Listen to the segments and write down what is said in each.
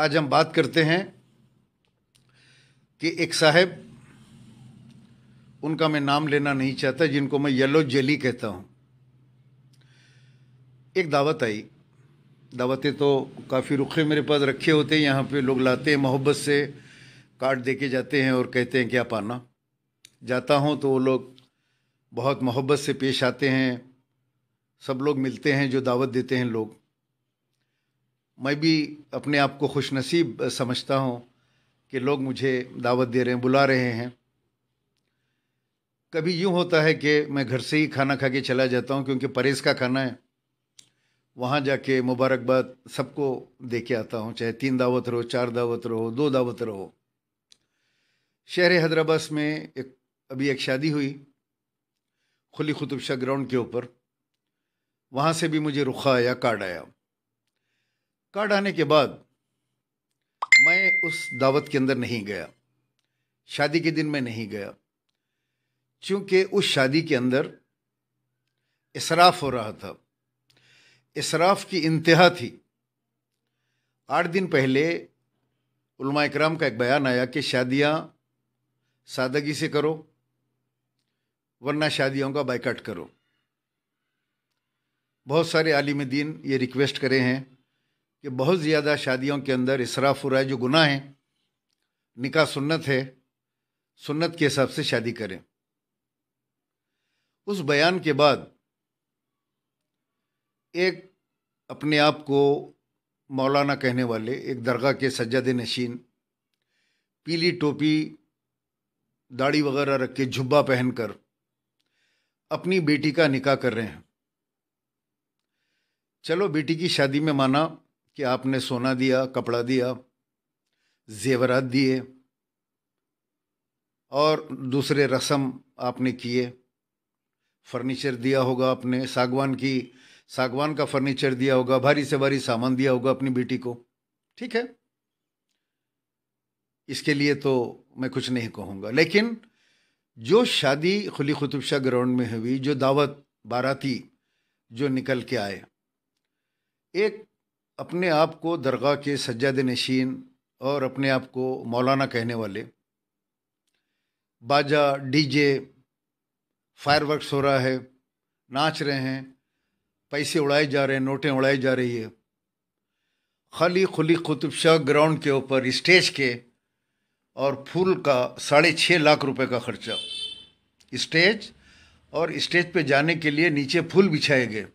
आज हम बात करते हैं कि एक साहब उनका मैं नाम लेना नहीं चाहता जिनको मैं येलो जेली कहता हूँ एक दावत आई दावतें तो काफ़ी रुखे मेरे पास रखे होते हैं यहाँ पे लोग लाते हैं मोहब्बत से कार्ड दे के जाते हैं और कहते हैं क्या पाना जाता हूँ तो वो लोग बहुत मोहब्बत से पेश आते हैं सब लोग मिलते हैं जो दावत देते हैं लोग मैं भी अपने आप को खुश नसीब समझता हूँ कि लोग मुझे दावत दे रहे हैं बुला रहे हैं कभी यूँ होता है कि मैं घर से ही खाना खा के चला जाता हूँ क्योंकि परहेज़ का खाना है वहाँ जाके मुबारकबाद सबको दे के आता हूँ चाहे तीन दावत रहो चार दावत रहो दो दावत रहो शहर हैदराबाद में एक अभी एक शादी हुई खुली खुतुबशाह ग्राउंड के ऊपर वहाँ से भी मुझे रुखा आया कार्ड आया कार्ड आने के बाद मैं उस दावत के अंदर नहीं गया शादी के दिन मैं नहीं गया क्योंकि उस शादी के अंदर इसराफ हो रहा था इसराफ की इंतहा थी आठ दिन पहले उलमा इकराम का एक बयान आया कि शादियाँ सादगी से करो वरना शादियों का बाइकाट करो बहुत सारे आलिम दीन ये रिक्वेस्ट करे हैं कि बहुत ज़्यादा शादियों के अंदर इसराफ हो जो गुनाह है निका सुन्नत है सुन्नत के हिसाब से शादी करें उस बयान के बाद एक अपने आप को मौलाना कहने वाले एक दरगाह के सज्जद नशीन पीली टोपी दाढ़ी वगैरह रख के झुब्बा पहनकर अपनी बेटी का निकाह कर रहे हैं चलो बेटी की शादी में माना कि आपने सोना दिया कपड़ा दिया जेवरात दिए और दूसरे रस्म आपने किए फर्नीचर दिया होगा आपने सागवान की सागवान का फर्नीचर दिया होगा भारी से भारी सामान दिया होगा अपनी बेटी को ठीक है इसके लिए तो मैं कुछ नहीं कहूँगा लेकिन जो शादी खुली खुतुब शाह ग्राउंड में हुई जो दावत बाराती जो निकल के आए एक अपने आप को दरगाह के सज्जाद नशीन और अपने आप को मौलाना कहने वाले बाजा डीजे फायरवर्क्स हो रहा है नाच रहे हैं पैसे उड़ाए जा रहे हैं नोटें उड़ाई जा रही है खाली खुली कुतुब शाह ग्राउंड के ऊपर स्टेज के और फूल का साढ़े छः लाख रुपए का खर्चा स्टेज और स्टेज पे जाने के लिए नीचे फूल बिछाए गए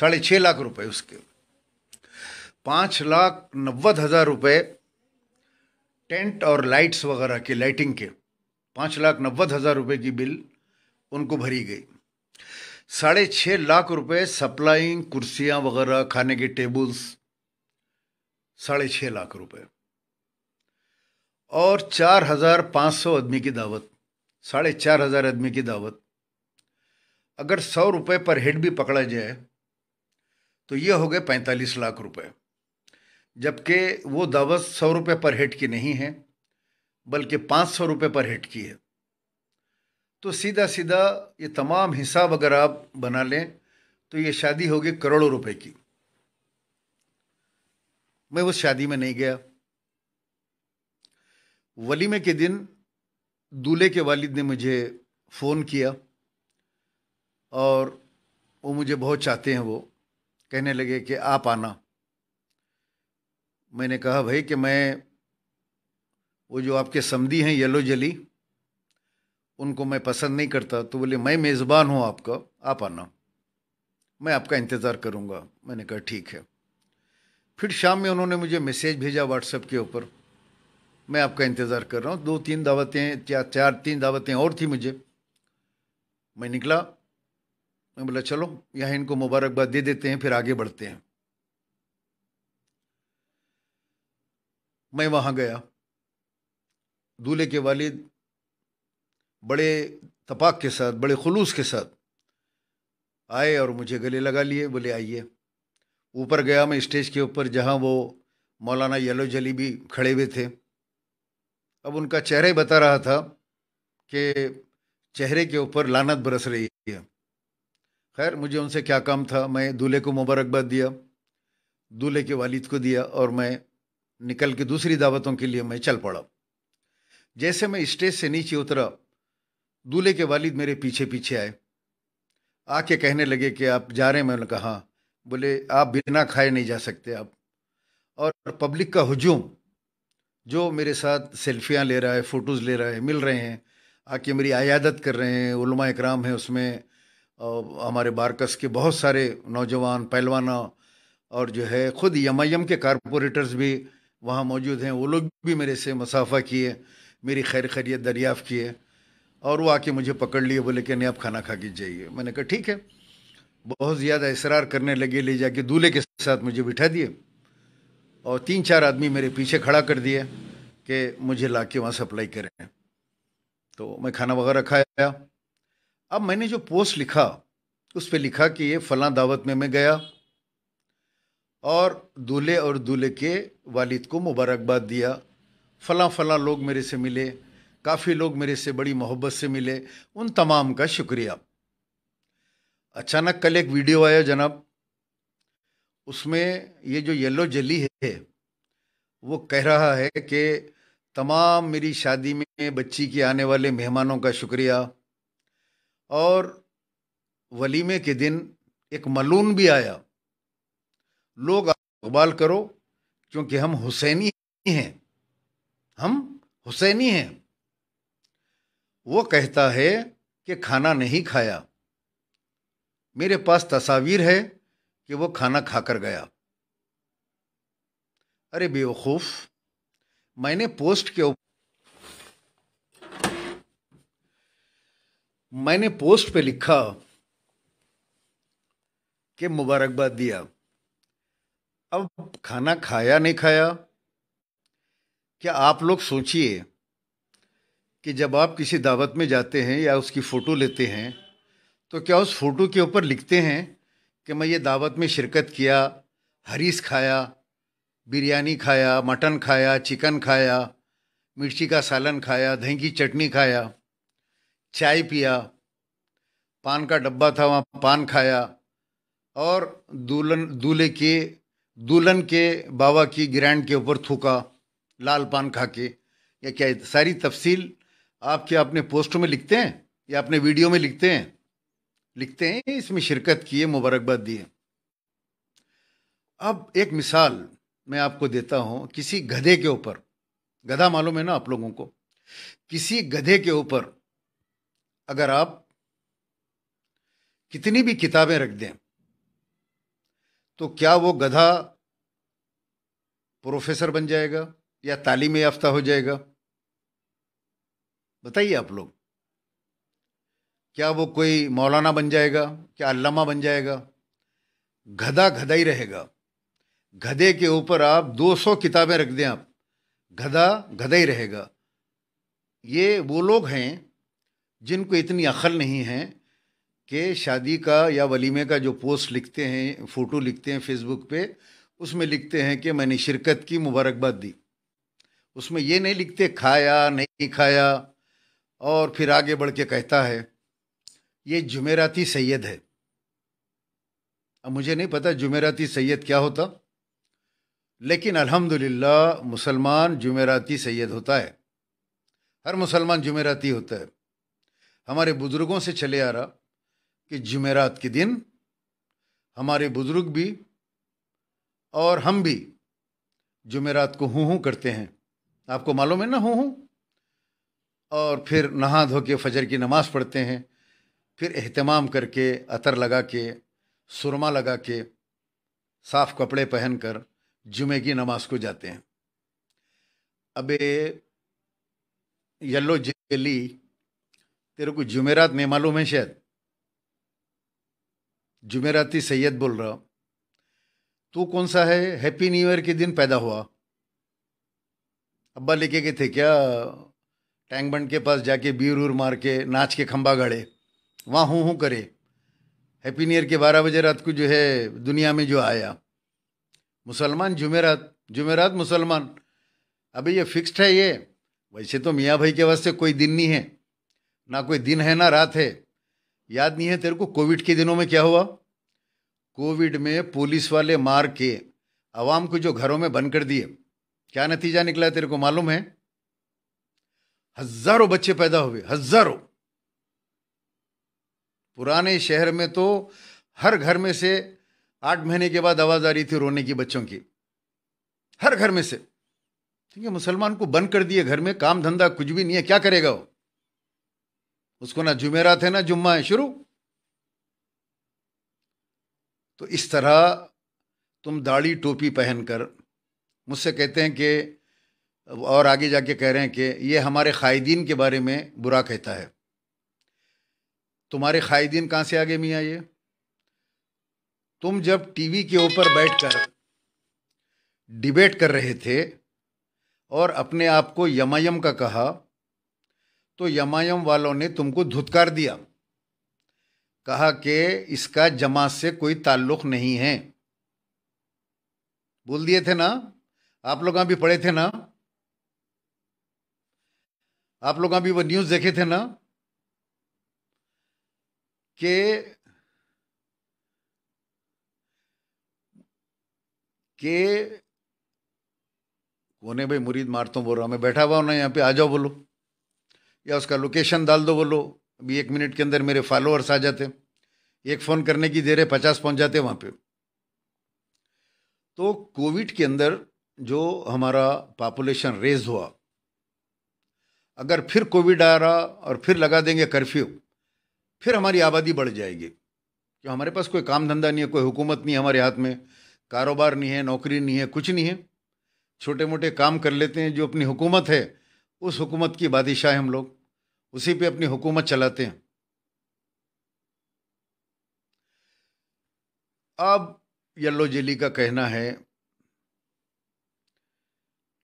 साढ़े छः लाख रुपए उसके पाँच लाख नब्बे हज़ार रुपये टेंट और लाइट्स वगैरह के लाइटिंग के पाँच लाख नब्बे हज़ार रुपये की बिल उनको भरी गई साढ़े छः लाख रुपये सप्लाइंग कुर्सियाँ वगैरह खाने के टेबल्स साढ़े छः लाख रुपये और चार हज़ार पाँच सौ आदमी की दावत साढ़े चार हज़ार आदमी की दावत अगर सौ रुपये पर हेड भी पकड़ा जाए तो ये हो गए पैंतालीस लाख रुपये जबकि वो दावत सौ रुपये पर हेड की नहीं है बल्कि पाँच सौ रुपये पर हेड की है तो सीधा सीधा ये तमाम हिसाब अगर आप बना लें तो ये शादी होगी करोड़ों रुपए की मैं उस शादी में नहीं गया वलीमे के दिन दूल्हे के वालिद ने मुझे फ़ोन किया और वो मुझे बहुत चाहते हैं वो कहने लगे कि आप आना मैंने कहा भाई कि मैं वो जो आपके समदी हैं येलो जली उनको मैं पसंद नहीं करता तो बोले मैं मेज़बान हूँ आपका आप आना मैं आपका इंतज़ार करूँगा मैंने कहा ठीक है फिर शाम में उन्होंने मुझे मैसेज भेजा व्हाट्सएप के ऊपर मैं आपका इंतज़ार कर रहा हूँ दो तीन दावतें चार चार तीन दावतें और थी मुझे मैं निकला मैं बोला चलो यहाँ इनको मुबारकबाद दे देते हैं फिर आगे बढ़ते हैं मैं वहाँ गया दूल्हे के वालिद बड़े तपाक के साथ बड़े खलूस के साथ आए और मुझे गले लगा लिए बोले आइए ऊपर गया मैं स्टेज के ऊपर जहाँ वो मौलाना येलो जली भी खड़े हुए थे अब उनका चेहरा ही बता रहा था कि चेहरे के ऊपर लानत बरस रही है खैर मुझे उनसे क्या काम था मैं दूल्हे को मुबारकबाद दिया दूल्हे के वालिद को दिया और मैं निकल के दूसरी दावतों के लिए मैं चल पड़ा जैसे मैं स्टेज से नीचे उतरा दूल्हे के वालिद मेरे पीछे पीछे आए आके कहने लगे कि आप जा रहे हैं मैंने कहा हाँ। बोले आप बिना खाए नहीं जा सकते आप और पब्लिक का हजूम जो मेरे साथ सेल्फियाँ ले रहा है फ़ोटोज़ ले रहा है मिल रहे हैं आके मेरी आयादत कर रहे हैं उलमा इकराम उसमें और हमारे बारकस के बहुत सारे नौजवान पहलवाना और जो है ख़ुद यम के कॉरपोरेटर्स भी वहाँ मौजूद हैं वो लोग भी मेरे से मुसाफा किए मेरी खैर खैरियत दरियाफ़ किए और वो आके मुझे पकड़ लिए बोले कि नहीं आप खाना खा के जाइए मैंने कहा ठीक है बहुत ज़्यादा इसरार करने लगे ले जाके दूल्हे के साथ मुझे बिठा दिए और तीन चार आदमी मेरे पीछे खड़ा कर दिए कि मुझे ला के वहाँ सप्लाई करें तो मैं खाना वगैरह खाया अब मैंने जो पोस्ट लिखा उस पर लिखा कि ये फ़लाँ दावत में मैं गया और दूल्हे और दूल्हे के वालिद को मुबारकबाद दिया फ़लाँ फ़लाँ लोग मेरे से मिले काफ़ी लोग मेरे से बड़ी मोहब्बत से मिले उन तमाम का शुक्रिया अचानक कल एक वीडियो आया जनाब उसमें ये जो येलो जली है वो कह रहा है कि तमाम मेरी शादी में बच्ची के आने वाले मेहमानों का शुक्रिया और वलीमे के दिन एक मलून भी आया लोग इकबाल करो क्योंकि हम हुसैनी हैं हम हुसैनी हैं वो कहता है कि खाना नहीं खाया मेरे पास तस्वीर है कि वो खाना खाकर गया अरे बेवकूफ़ मैंने पोस्ट के मैंने पोस्ट पे लिखा कि मुबारकबाद दिया अब खाना खाया नहीं खाया क्या आप लोग सोचिए कि जब आप किसी दावत में जाते हैं या उसकी फ़ोटो लेते हैं तो क्या उस फ़ोटो के ऊपर लिखते हैं कि मैं ये दावत में शिरकत किया हरीस खाया बिरयानी खाया मटन खाया चिकन खाया मिर्ची का सालन खाया दही की चटनी खाया चाय पिया पान का डब्बा था वहाँ पान खाया और दूल्हन दूल्हे के दुल्हन के बाबा की ग्रैंड के ऊपर थूका लाल पान खा के या क्या सारी तफसील आप क्या अपने पोस्ट में लिखते हैं या अपने वीडियो में लिखते हैं लिखते हैं इसमें शिरकत की है मुबारकबाद दी है अब एक मिसाल मैं आपको देता हूँ किसी गधे के ऊपर गधा मालूम है ना आप लोगों को किसी गधे के ऊपर अगर आप कितनी भी किताबें रख दें तो क्या वो गधा प्रोफेसर बन जाएगा या तालीम याफ्ता हो जाएगा बताइए आप लोग क्या वो कोई मौलाना बन जाएगा क्या अल्लामा बन जाएगा गधा गधा ही रहेगा गधे के ऊपर आप 200 किताबें रख दें आप गधा गधा ही रहेगा ये वो लोग हैं जिनको इतनी अकल नहीं है कि शादी का या वलीमे का जो पोस्ट लिखते हैं फ़ोटो लिखते हैं फेसबुक पे उसमें लिखते हैं कि मैंने शिरकत की मुबारकबाद दी उसमें ये नहीं लिखते खाया नहीं खाया और फिर आगे बढ़ के कहता है ये जुमेराती सैयद है अब मुझे नहीं पता जुमेराती सैयद क्या होता लेकिन अल्हम्दुलिल्लाह मुसलमान जुमेराती सैयद होता है हर मुसलमान जुमेराती होता है हमारे बुज़ुर्गों से चले आ रहा कि जमेरात के दिन हमारे बुज़ुर्ग भी और हम भी जमेरात को हूँ हूँ करते हैं आपको मालूम है ना हूँ हूँ और फिर नहा धो के फजर की नमाज़ पढ़ते हैं फिर अहतमाम करके अतर लगा के सुरमा लगा के साफ़ कपड़े पहन कर जुमे की नमाज को जाते हैं अबे येलो जेली तेरे को जुमेरात नहीं मालूम है शायद जुमेराती सैयद बोल रहा तू कौन सा है हैप्पी न्यू ईयर के दिन पैदा हुआ अब्बा लेके गए थे क्या टैंक बंड के पास जाके बीर उर मार के नाच के खंबा गाड़े वहाँ हूँ हूँ करे हैप्पी न्यू ईयर के बारह बजे रात को जो है दुनिया में जो आया मुसलमान जुमेरात जुमेरात मुसलमान अभी ये फिक्स्ड है ये वैसे तो मियाँ भाई के वास्ते कोई दिन नहीं है ना कोई दिन है ना रात है याद नहीं है तेरे को कोविड के दिनों में क्या हुआ कोविड में पुलिस वाले मार के आवाम को जो घरों में बंद कर दिए क्या नतीजा निकला तेरे को मालूम है हजारों बच्चे पैदा हुए हजारों पुराने शहर में तो हर घर में से आठ महीने के बाद आवाज आ रही थी रोने की बच्चों की हर घर में से ठीक है मुसलमान को बंद कर दिए घर में काम धंधा कुछ भी नहीं है क्या करेगा वो उसको ना जुमेरा थे ना जुम्मा है शुरू तो इस तरह तुम दाढ़ी टोपी पहनकर मुझसे कहते हैं कि और आगे जाके कह रहे हैं कि ये हमारे कायदीन के बारे में बुरा कहता है तुम्हारे कायदीन कहाँ से आगे मियाँ ये तुम जब टीवी के ऊपर बैठकर डिबेट कर रहे थे और अपने आप को यमायम का कहा तो यमायम वालों ने तुमको धुतकार दिया कहा कि इसका जमात से कोई ताल्लुक नहीं है बोल दिए थे ना आप लोग अभी पढ़े थे ना आप लोग अभी वो न्यूज़ देखे थे ना कि के कौन है भाई मुरीद मारता हूँ बोल रहा मैं बैठा हुआ ना यहाँ पे आ जाओ बोलो या उसका लोकेशन डाल दो बोलो अभी एक मिनट के अंदर मेरे फॉलोअर्स आ जाते एक फ़ोन करने की देर है पचास पहुंच जाते वहाँ पे तो कोविड के अंदर जो हमारा पॉपुलेशन रेज हुआ अगर फिर कोविड आ रहा और फिर लगा देंगे कर्फ्यू फिर हमारी आबादी बढ़ जाएगी क्यों हमारे पास कोई काम धंधा नहीं है कोई हुकूमत नहीं है हमारे हाथ में कारोबार नहीं है नौकरी नहीं है कुछ नहीं है छोटे मोटे काम कर लेते हैं जो अपनी हुकूमत है उस हुकूमत की बादशाह हम लोग उसी पे अपनी हुकूमत चलाते हैं अब येल्लो जेली का कहना है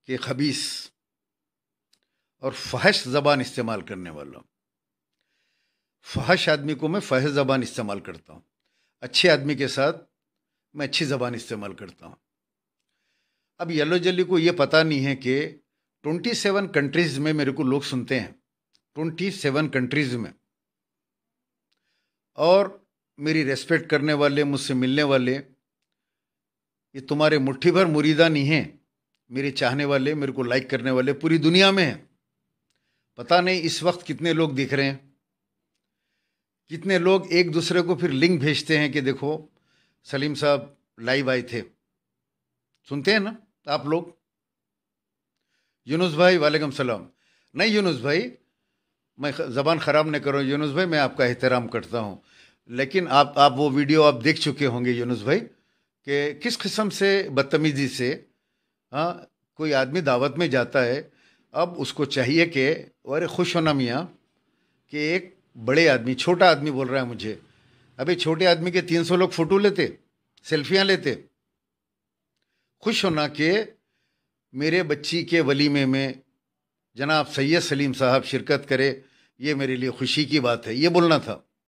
कि खबीस और फहश ज़बान इस्तेमाल करने वाला फहश आदमी को मैं फहश ज़बान इस्तेमाल करता हूँ अच्छे आदमी के साथ मैं अच्छी ज़बान इस्तेमाल करता हूँ अब येल्लो जेली को ये पता नहीं है कि ट्वेंटी सेवन कंट्रीज़ में मेरे को लोग सुनते हैं ट्वेंटी सेवन कंट्रीज़ में और मेरी रेस्पेक्ट करने वाले मुझसे मिलने वाले ये तुम्हारे मुट्ठी भर मुरीदा नहीं हैं मेरे चाहने वाले मेरे को लाइक करने वाले पूरी दुनिया में हैं पता नहीं इस वक्त कितने लोग दिख रहे हैं कितने लोग एक दूसरे को फिर लिंक भेजते हैं कि देखो सलीम साहब लाइव आए थे सुनते हैं ना आप लोग यूनुस भाई वालेकुम सलाम नहीं यूनुस भाई मैं ज़बान ख़राब नहीं करूँ यूनुस भाई मैं आपका एहतराम करता हूँ लेकिन आप आप वो वीडियो आप देख चुके होंगे यूनुस भाई कि किस किस्म से बदतमीज़ी से हाँ कोई आदमी दावत में जाता है अब उसको चाहिए कि अरे खुश होना मियाँ कि एक बड़े आदमी छोटा आदमी बोल रहा है मुझे अभी छोटे आदमी के तीन सौ लोग फ़ोटो लेते सेल्फियाँ लेते खुश होना कि मेरे बच्ची के वलीमे में जनाब सैयद सलीम साहब शिरकत करे ये मेरे लिए खुशी की बात है ये बोलना था